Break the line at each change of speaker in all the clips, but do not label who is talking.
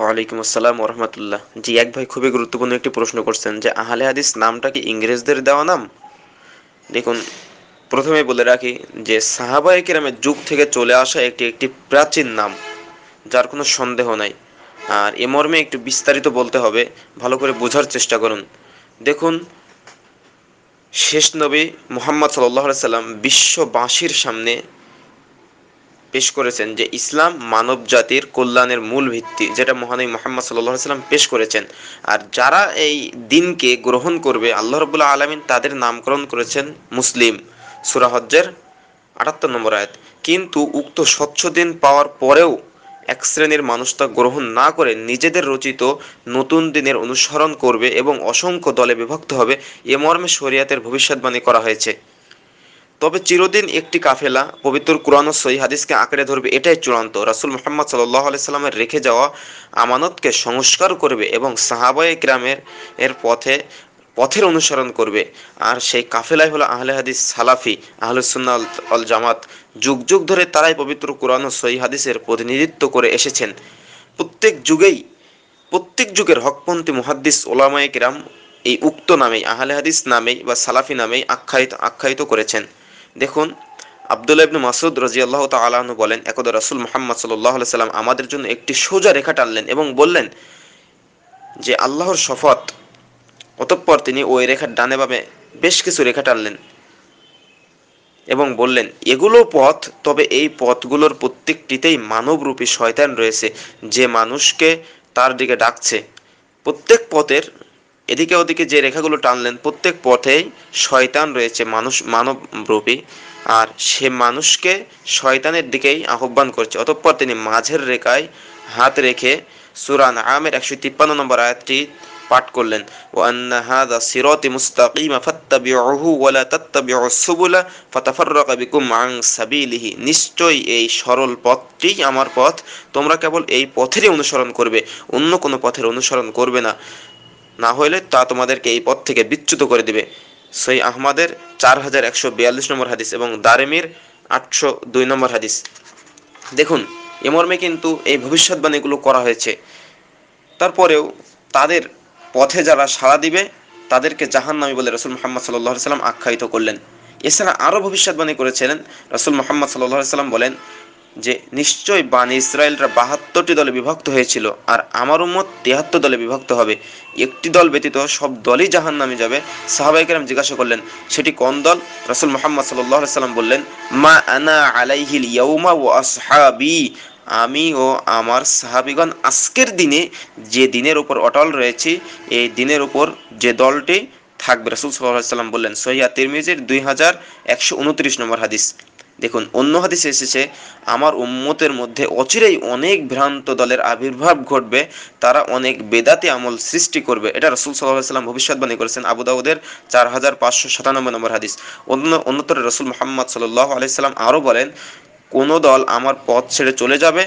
ওয়ালাইকুম আসসালাম ওরহমতুল্লাহ জি এক ভাই খুবই গুরুত্বপূর্ণ একটি প্রশ্ন করছেন যে আহলে হাদিস নামটা কি ইংরেজদের দেওয়া নাম দেখুন প্রথমে বলে রাখি যে সাহাবা কিরামের যুগ থেকে চলে আসা একটি একটি প্রাচীন নাম যার কোনো সন্দেহ নাই আর এ মর্মে একটু বিস্তারিত বলতে হবে ভালো করে বোঝার চেষ্টা করুন দেখুন শেষ নবী মোহাম্মদ সাল্লাহ সাল্লাম বিশ্ববাসীর সামনে পেশ করেছেন যে ইসলাম মানব জাতির কল্যাণের মূল ভিত্তি যেটা মহানবী মোহাম্মদ সাল্লাহ সাল্লাম পেশ করেছেন আর যারা এই দিনকে গ্রহণ করবে আল্লাহ রবুল্লাহ আলমিন তাদের নামকরণ করেছেন মুসলিম সুরাহজ্জের আটাত্তর নম্বর আয়াত কিন্তু উক্ত স্বচ্ছ দিন পাওয়ার পরেও এক শ্রেণীর মানুষ তা গ্রহণ না করে নিজেদের রচিত নতুন দিনের অনুসরণ করবে এবং অসংখ্য দলে বিভক্ত হবে এ মর্মে শরিয়াতের ভবিষ্যৎবাণী করা হয়েছে তবে চিরদিন একটি কাফেলা পবিত্র কোরআন সই হাদিসকে আঁকড়ে ধরবে এটাই চূড়ান্ত রাসুল মোহাম্মদ সাল্লাহ সাল্লামের রেখে যাওয়া আমানতকে সংস্কার করবে এবং সাহাবায়ে গ্রামের এর পথে পথের অনুসরণ করবে আর সেই কাফেলাই হলো আহলে হাদিস সালাফি আহলুসুন্না আল জামাত যুগ যুগ ধরে তারাই পবিত্র কোরআন ও সহি হাদিসের প্রতিনিধিত্ব করে এসেছেন প্রত্যেক যুগেই প্রত্যেক যুগের হকপন্থী মুহাদ্দিস ওলামায়ে কিরাম এই উক্ত নামেই আহলে হাদিস নামেই বা সালাফি নামেই আখ্যায়িত আখ্যায়িত করেছেন দেখুন আবদুল্লাহ ইবনু মাসুদ রাজি আল্লাহ তালাহনু বলেন একদ রাসুল মোহাম্মদ সাল্লাহ সাল্লাম আমাদের জন্য একটি সোজা রেখা টানলেন এবং বললেন যে আল্লাহর শপথ অতঃপর তিনি ওই রেখার ডানে বামে বেশ কিছু রেখা টানলেন এবং বললেন এগুলো পথ তবে এই পথগুলোর প্রত্যেকটিতেই মানবরূপী শয়তান রয়েছে যে মানুষকে তার দিকে ডাকছে প্রত্যেক পথের এদিকে ওদিকে যে রেখাগুলো টানলেন প্রত্যেক পথেই শয়তান রয়েছে মানুষ রূপী আর সে মানুষকে শয়তানের দিকেই আহ্বান করছে অতঃপর তিনি মাঝের রেখায় হাত রেখে সুরান আমের একশো তিপ্পান্ন নম্বর আয়াতটি পাঠ করলেন وأن هذا صراطي مستقيم فاتبعوه ولا تتبعوا السبل রকা بكم عن سبيله নিশ্চয়ই এই সরল পথটি আমার পথ তোমরা কেবল এই পথেরই অনুসরণ করবে অন্য কোনো পথের অনুসরণ করবে না না হইলে তা তোমাদেরকে এই পথ থেকে বিচ্যুত করে দিবে সই আহমদের চার হাজার একশো বিয়াল্লিশ নম্বর হাদিস এবং দারেমির আটশো দুই নম্বর হাদিস দেখুন এ মর্মে কিন্তু এই ভবিষ্যৎবাণীগুলো করা হয়েছে তারপরেও তাদের পথে যারা সাড়া দিবে তাদেরকে জাহান নামি বলে রসুল মোহাম্মদ সাল্লাহ সাল্লাম আখ্যায়িত করলেন এছাড়া আরও ভবিষ্যৎবাণী করেছিলেন রসুল মোহাম্মদ সাল্লাহ সাল্লাম বলেন যে নিশ্চয় বান ইসরায়েলরা বাহাত্তরটি দলে বিভক্ত হয়েছিল আর আমার উম্মত তিয়াত্তর দলে বিভক্ত হবে একটি দল ব্যতীত সব দলই জাহান নামে যাবে সাহাবাইকারাম জিজ্ঞাসা করলেন সেটি কোন দল রসুল মোহাম্মদ সাল্লাম বললেন মা আনা আলাইহিল ইয়ৌমা ও আসহাবি আমি ও আমার সাহাবিগণ আজকের দিনে যে দিনের উপর অটল রয়েছে এই দিনের উপর যে দলটি থাকবে রসুল সাল্লাহ সাল্লাম বললেন সহিয়া তিরমিজির দুই হাজার একশো উনত্রিশ নম্বর হাদিস দেখুন অন্য হাদিসে এসেছে আমার উম্মতের মধ্যে অচিরেই অনেক ভ্রান্ত দলের আবির্ভাব ঘটবে তারা অনেক বেদাতি আমল সৃষ্টি করবে এটা রসুল সাল্লাহ সাল্লাম ভবিষ্যৎবাণী করেছেন আবুদাউদের চার হাজার পাঁচশো সাতানব্বই নম্বর হাদিস অন্য অন্যতর রসুল মোহাম্মদ সাল্লাহ আলাইসাল্লাম আরও বলেন কোনো দল আমার পথ ছেড়ে চলে যাবে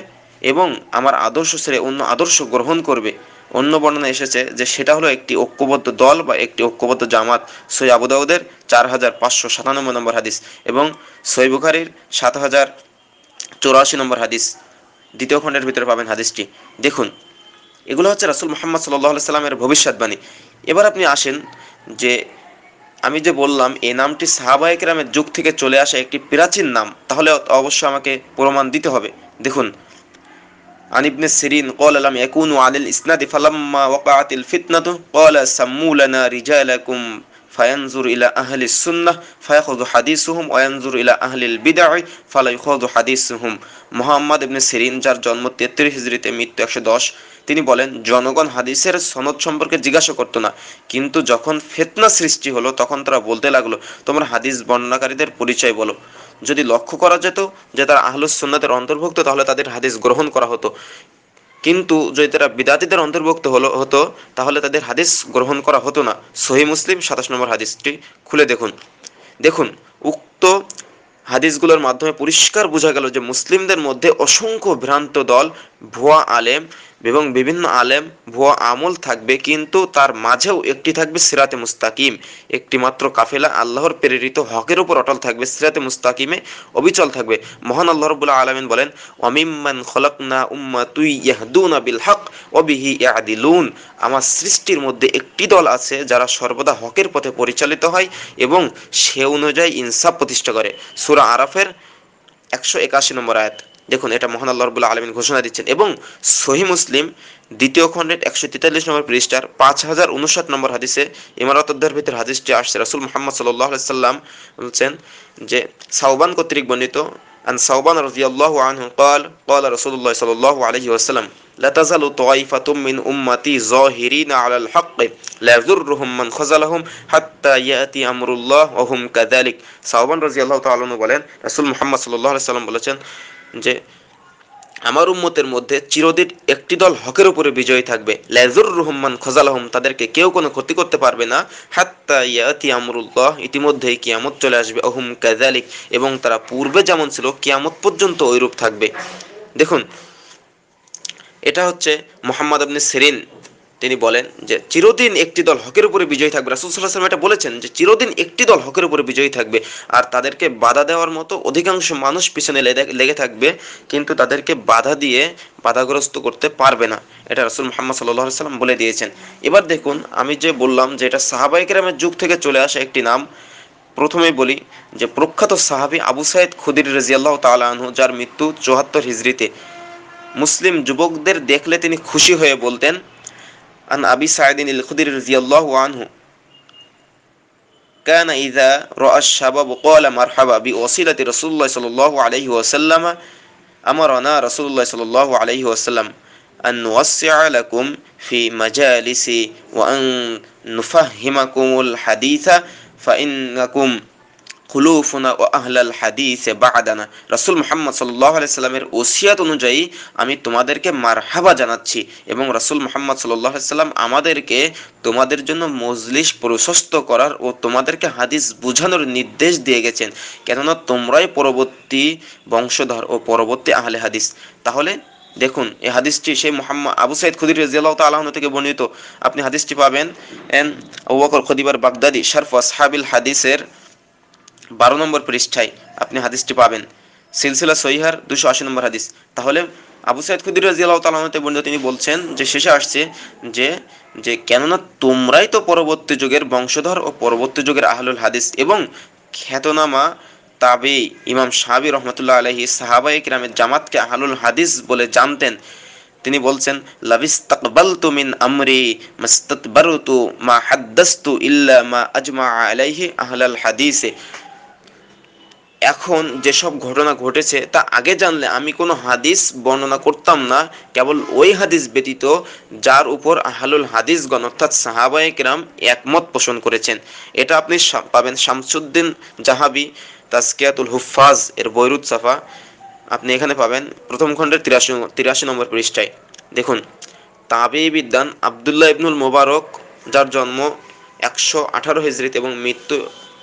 এবং আমার আদর্শ ছেড়ে অন্য আদর্শ গ্রহণ করবে অন্য বর্ণনা এসেছে যে সেটা হলো একটি ঐক্যবদ্ধ দল বা একটি ঐক্যবদ্ধ জামাত সৈয় আবুদাউদের চার হাজার পাঁচশো সাতানব্বই নম্বর হাদিস এবং সৈয় বুখারির সাত হাজার চৌরাশি নম্বর হাদিস দ্বিতীয় খণ্ডের ভিতরে পাবেন হাদিসটি দেখুন এগুলো হচ্ছে রাসুল মোহাম্মদ সাল্লাহ সাল্লামের ভবিষ্যৎবাণী এবার আপনি আসেন যে আমি যে বললাম এই নামটি সাহাবা একরামের যুগ থেকে চলে আসা একটি প্রাচীন নাম তাহলে অবশ্য আমাকে প্রমাণ দিতে হবে দেখুন عن ابن سيرين قال لم يكونوا على الاسناد فلما وقعت الفتنة قال سموا لنا رجالكم فينظر إلى أهل السنة فيأخذ حديثهم وينظر إلى أهل البدع فلا يأخذ حديثهم মোহাম্মদ ইবনে সিরিন যার জন্ম তেত্রিশ হিজড়িতে মৃত্যু একশো দশ তিনি বলেন জনগণ হাদিসের সনদ সম্পর্কে জিজ্ঞাসা করতো না কিন্তু যখন ফেতনা সৃষ্টি হলো তখন তারা বলতে লাগলো তোমার হাদিস বর্ণনাকারীদের পরিচয় বলো যদি লক্ষ্য করা যেত যে তারা আহলুসন্নাতের অন্তর্ভুক্ত তাহলে তাদের হাদিস গ্রহণ করা হতো কিন্তু যদি তারা বিদাতিদের অন্তর্ভুক্ত হলো হতো তাহলে তাদের হাদিস গ্রহণ করা হতো না সহি মুসলিম সাতাশ নম্বর হাদিসটি খুলে দেখুন দেখুন উক্ত হাদিসগুলোর মাধ্যমে পরিষ্কার বোঝা গেল যে মুসলিমদের মধ্যে অসংখ্য ভ্রান্ত দল ভুয়া আলেম এবং বিভিন্ন আলেম ভুয়া আমল থাকবে কিন্তু তার মাঝেও একটি থাকবে সিরাতে মুস্তাকিম একটি মাত্র কাফেলা আল্লাহর প্রেরিত হকের উপর অটল থাকবে সিরাতে মুস্তাকিমে অবিচল থাকবে মহান আল্লাহ রবুল্লাহ আলমিন বলেন অমিম্মান খলকনা উম্মা তুই ইয়াহদুন আবিল হক অবিহি ইয়াদিলুন আমার সৃষ্টির মধ্যে একটি দল আছে যারা সর্বদা হকের পথে পরিচালিত হয় এবং সে অনুযায়ী ইনসাফ প্রতিষ্ঠা করে সুরা আরাফের একশো একাশি নম্বর আয়াত দেখুন এটা মহান আল্লাহ রবুল্লাহ আলমিন ঘোষণা দিচ্ছেন এবং সহি মুসলিম দ্বিতীয় খণ্ডের একশো তেতাল্লিশ নম্বর পৃষ্ঠার পাঁচ হাজার উনষাট নম্বর হাদিসে ইমারত উদ্দার ভিতর হাদিসটি আসছে রাসুল মোহাম্মদ সাল্লাহ সাল্লাম বলছেন যে সাউবান কর্তৃক বর্ণিত আন সাউবান রাজিয়াল্লাহ আনহু قال কাল رسول الله صلى الله عليه طائفة من أمتي ظاهرين على الحق لا يضرهم من خذلهم حتى يأتي أمر الله وهم كذلك সাউবান রাজিয়াল্লাহু তাআলা বলেন রাসূল মুহাম্মদ সাল্লাল্লাহু আলাইহি সাল্লাম বলেছেন যে আমার উম্মতের মধ্যে চিরদিন একটি দল হকের উপরে বিজয়ী থাকবে লেজুর রহমান খজালাহম তাদেরকে কেউ কোনো ক্ষতি করতে পারবে না হাত্তা ইয়াতি আমরুল্লাহ ইতিমধ্যেই কিয়ামত চলে আসবে অহম কাজালিক এবং তারা পূর্বে যেমন ছিল কিয়ামত পর্যন্ত ওইরূপ থাকবে দেখুন এটা হচ্ছে মোহাম্মদ আবনি সেরিন তিনি বলেন যে চিরদিন একটি দল হকের উপরে বিজয়ী থাকবে রাসুল সাল্লাহ এটা বলেছেন যে চিরদিন একটি দল হকের উপরে বিজয়ী থাকবে আর তাদেরকে বাধা দেওয়ার মতো অধিকাংশ মানুষ পিছনে লেগে থাকবে কিন্তু তাদেরকে বাধা দিয়ে বাধাগ্রস্ত করতে পারবে না এটা রাসুল মোহাম্মদ সাল্লাহ সাল্লাম বলে দিয়েছেন এবার দেখুন আমি যে বললাম যে এটা সাহাবাইকেরামের যুগ থেকে চলে আসা একটি নাম প্রথমে বলি যে প্রখ্যাত সাহাবি আবু সাইদ খুদির রাজিয়াল্লাহ তালাহু যার মৃত্যু চুহাত্তর হিজড়িতে মুসলিম যুবকদের দেখলে তিনি খুশি হয়ে বলতেন عن أبي سعيد الخدري رضي الله عنه كان إذا رأى الشباب قال مرحبا بوصيلة رسول الله صلى الله عليه وسلم أمرنا رسول الله صلى الله عليه وسلم أن نوسع لكم في مجالس وأن نفهمكم الحديث فإنكم খুলুফুনা ও আহলাল এ বাহাদানা রাসুল মোহাম্মদ সাল্লাহ সাল্লামের ওসিয়াত অনুযায়ী আমি তোমাদেরকে মারহাবা জানাচ্ছি এবং রাসুল মোহাম্মদ সাল্লাহ সাল্লাম আমাদেরকে তোমাদের জন্য মজলিস প্রশস্ত করার ও তোমাদেরকে হাদিস বোঝানোর নির্দেশ দিয়ে গেছেন কেননা তোমরাই পরবর্তী বংশধর ও পরবর্তী আহলে হাদিস তাহলে দেখুন এই হাদিসটি সেই মোহাম্মদ আবু সাইদ খুদির রাজিয়াল্লাহ থেকে বর্ণিত আপনি হাদিসটি পাবেন এন ওয়াকর খদিবার বাগদাদি শারফ আসহাবিল হাদিসের বারো নম্বর পৃষ্ঠায় আপনি হাদিসটি পাবেন সিলসিলা সহিহার দুশো আশি নম্বর হাদিস তাহলে আবু সাইদ খুদির রাজিয়াল্লাহ তালাহতে বর্ণিত তিনি বলছেন যে শেষে আসছে যে যে কেননা তোমরাই তো পরবর্তী যুগের বংশধর ও পরবর্তী যুগের আহলুল হাদিস এবং খ্যাতনামা তাবে ইমাম সাহাবি রহমতুল্লাহ আলহি সাহাবা ইকরামের জামাতকে আহলুল হাদিস বলে জানতেন তিনি বলছেন মিন আমরি মা হাদ্দাস্তু ইল্লা মা আজমা আলাইহি আহলাল হাদিসে এখন যেসব ঘটনা ঘটেছে তা আগে জানলে আমি কোনো হাদিস বর্ণনা করতাম না কেবল ওই হাদিস ব্যতীত যার উপর আহালুল হাদিসগণ অর্থাৎ সাহাবায়করাম একমত পোষণ করেছেন এটা আপনি পাবেন শামসুদ্দিন জাহাবি তাজকিয়াতুল হুফাজ এর বৈরুদ সাফা আপনি এখানে পাবেন প্রথম খণ্ডের তিরাশি তিরাশি নম্বর পৃষ্ঠায় দেখুন তাবি বিদ্যান আবদুল্লাহ ইবনুল মোবারক যার জন্ম একশো আঠারো হিজরিত এবং মৃত্যু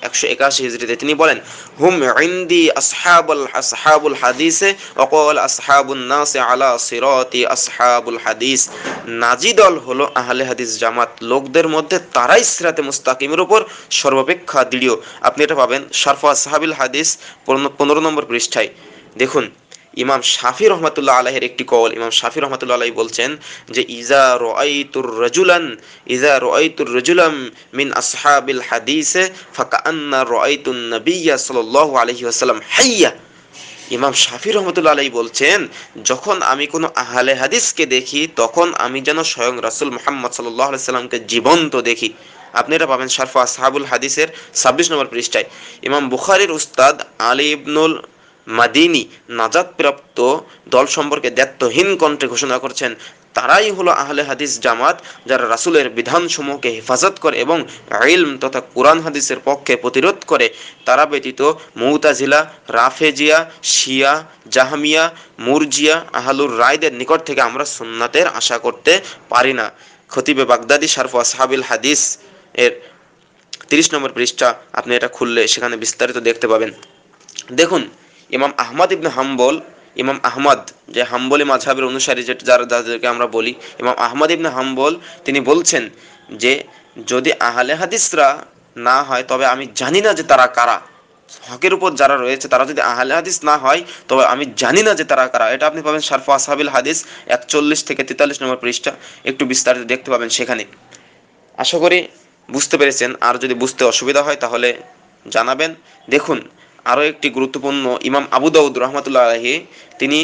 একশো একাশি হিজড়িতে তিনি বলেন হুম ইন্দি আসহাবুল আসহাবুল হাদিসে অকল আসহাবুল নাসে আলা সিরতি আসহাবুল হাদিস নাজি দল হলো আহলে হাদিস জামাত লোকদের মধ্যে তারাই সিরাতে মুস্তাকিমের উপর সর্বাপেক্ষা দৃঢ় আপনি এটা পাবেন শারফা আসহাবিল হাদিস পনেরো নম্বর পৃষ্ঠায় দেখুন ইমাম শাফি রহমতুল্লাহ আলহের একটি কল ইমাম শাফি রহমতুল্লাহ আলাই বলছেন যে ইজা রুর রজুলান ইজা রুর রজুলাম মিন আসহাবিল হাদিসে ফাকা আন্না নবিয়া সাল আলহি আসাল্লাম হাইয়া ইমাম শাফি রহমতুল্লা আলাই বলছেন যখন আমি কোনো আহলে হাদিসকে দেখি তখন আমি যেন স্বয়ং রাসুল মোহাম্মদ সাল্লাহ সাল্লামকে জীবন্ত দেখি আপনি এটা পাবেন শারফা সাহাবুল হাদিসের ছাব্বিশ নম্বর পৃষ্ঠায় ইমাম বুখারির উস্তাদ আলী ইবনুল মাদিনী নাজাদপ্রাপ্ত দল সম্পর্কে দায়িত্বহীন কণ্ঠে ঘোষণা করছেন তারাই হলো আহলে হাদিস জামাত যারা রাসুলের বিধানসমূহকে হেফাজত করে এবং ইলম তথা কোরআন হাদিসের পক্ষে প্রতিরোধ করে তারা ব্যতীত মৌতাজিলা রাফেজিয়া শিয়া জাহামিয়া মুরজিয়া আহালুর রায়দের নিকট থেকে আমরা সুন্নাতের আশা করতে পারি না খতিবে বাগদাদি সারফ আসহাবিল হাদিস এর তিরিশ নম্বর পৃষ্ঠা আপনি এটা খুললে সেখানে বিস্তারিত দেখতে পাবেন দেখুন ইমাম আহমদ ইবনে হাম্বল ইমাম আহমদ যে হাম্বলি মাঝহাবের অনুসারী যেটা যারা যাদেরকে আমরা বলি ইমাম আহমদ ইবনে হাম্বল তিনি বলছেন যে যদি আহলে হাদিসরা না হয় তবে আমি জানি না যে তারা কারা হকের উপর যারা রয়েছে তারা যদি আহলে হাদিস না হয় তবে আমি জানি না যে তারা কারা এটা আপনি পাবেন শারফ আসহাবিল হাদিস একচল্লিশ থেকে তেতাল্লিশ নম্বর পৃষ্ঠা একটু বিস্তারিত দেখতে পাবেন সেখানে আশা করি বুঝতে পেরেছেন আর যদি বুঝতে অসুবিধা হয় তাহলে জানাবেন দেখুন আরও একটি গুরুত্বপূর্ণ ইমাম আবু দাউদ রহমতুল্লাহ আলহি তিনি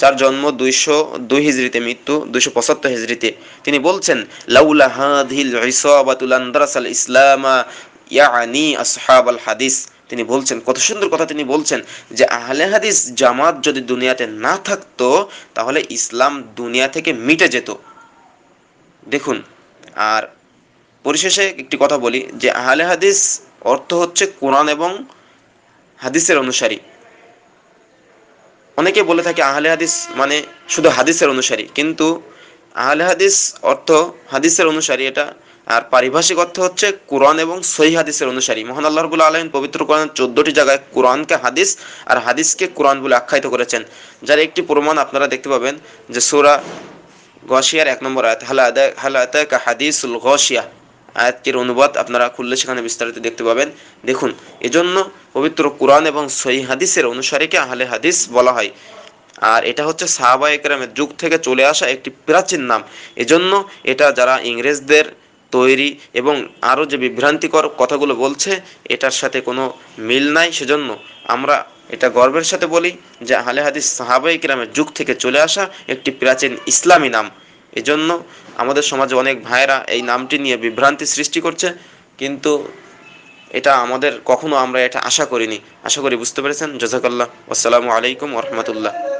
যার জন্ম দুইশো দুই হিজড়িতে মৃত্যু দুইশো পঁচাত্তর হিজড়িতে তিনি বলছেন লাউলা হাদিল ইসাবাতুল ইসলামা ইয়ানি আসহাব আল হাদিস তিনি বলছেন কত সুন্দর কথা তিনি বলছেন যে আহলে হাদিস জামাত যদি দুনিয়াতে না থাকতো তাহলে ইসলাম দুনিয়া থেকে মিটে যেত দেখুন আর পরিশেষে একটি কথা বলি যে আহলে হাদিস অর্থ হচ্ছে কোরআন এবং হাদিসের অনুসারী অনেকে বলে থাকে আহলে হাদিস মানে শুধু হাদিসের অনুসারী কিন্তু আহলে হাদিস অর্থ হাদিসের অনুসারী এটা আর পারিভাষিক অর্থ হচ্ছে কোরআন এবং সহি হাদিসের অনুসারী মহান আল্লাহ রবুল্লা পবিত্র কোরআন চোদ্দটি জায়গায় কোরআনকে হাদিস আর হাদিসকে কোরআন বলে আখ্যায়িত করেছেন যার একটি প্রমাণ আপনারা দেখতে পাবেন যে সুরা গশিয়ার এক নম্বর আয়াত হালা হালা হাদিসুল গশিয়া আয়াতকের অনুবাদ আপনারা খুললে সেখানে বিস্তারিত দেখতে পাবেন দেখুন এজন্য পবিত্র কোরআন এবং সহি হাদিসের অনুসারীকে আহলে হাদিস বলা হয় আর এটা হচ্ছে সাহাবাই একরামের যুগ থেকে চলে আসা একটি প্রাচীন নাম এজন্য এটা যারা ইংরেজদের তৈরি এবং আরও যে বিভ্রান্তিকর কথাগুলো বলছে এটার সাথে কোনো মিল নাই সেজন্য আমরা এটা গর্বের সাথে বলি যে আহলে হাদিস সাহাবাই কিরামের যুগ থেকে চলে আসা একটি প্রাচীন ইসলামী নাম এজন্য আমাদের সমাজে অনেক ভাইয়েরা এই নামটি নিয়ে বিভ্রান্তি সৃষ্টি করছে কিন্তু এটা আমাদের কখনো আমরা এটা আশা করিনি আশা করি বুঝতে পেরেছেন জাজাকাল্লাহ আসসালামু আলাইকুম রহমতুল্লাহ